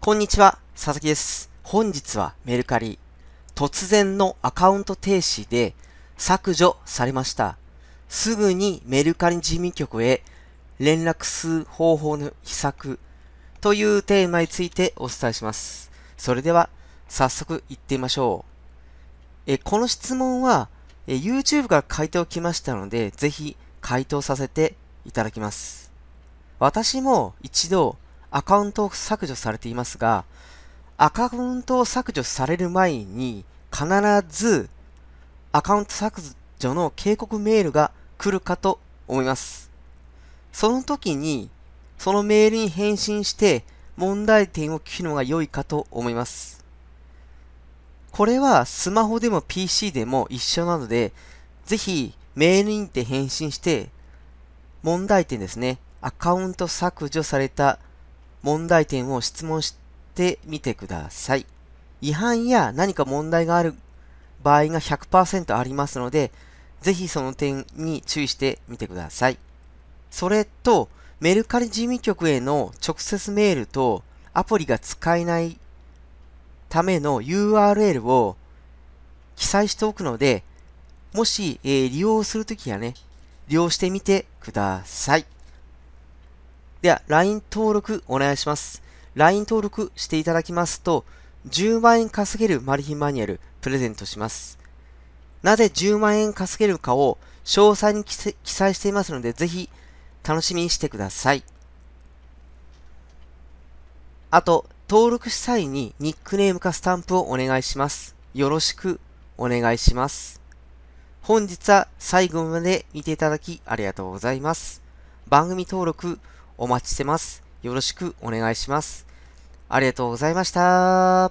こんにちは、佐々木です。本日はメルカリ。突然のアカウント停止で削除されました。すぐにメルカリ事務局へ連絡する方法の秘策というテーマについてお伝えします。それでは早速行ってみましょう。えこの質問はえ YouTube から回答来ましたので、ぜひ回答させていただきます。私も一度アカウントを削除されていますが、アカウントを削除される前に必ずアカウント削除の警告メールが来るかと思います。その時にそのメールに返信して問題点を聞くのが良いかと思います。これはスマホでも PC でも一緒なので、ぜひメールにて返信して問題点ですね、アカウント削除された問題点を質問してみてください。違反や何か問題がある場合が100%ありますので、ぜひその点に注意してみてください。それと、メルカリ事務局への直接メールとアプリが使えないための URL を記載しておくので、もし、えー、利用するときはね、利用してみてください。では、LINE 登録お願いします。LINE 登録していただきますと、10万円稼げるマル秘マニュアルプレゼントします。なぜ10万円稼げるかを詳細に記載していますので、ぜひ楽しみにしてください。あと、登録した際にニックネームかスタンプをお願いします。よろしくお願いします。本日は最後まで見ていただきありがとうございます。番組登録お待ちしてます。よろしくお願いします。ありがとうございました。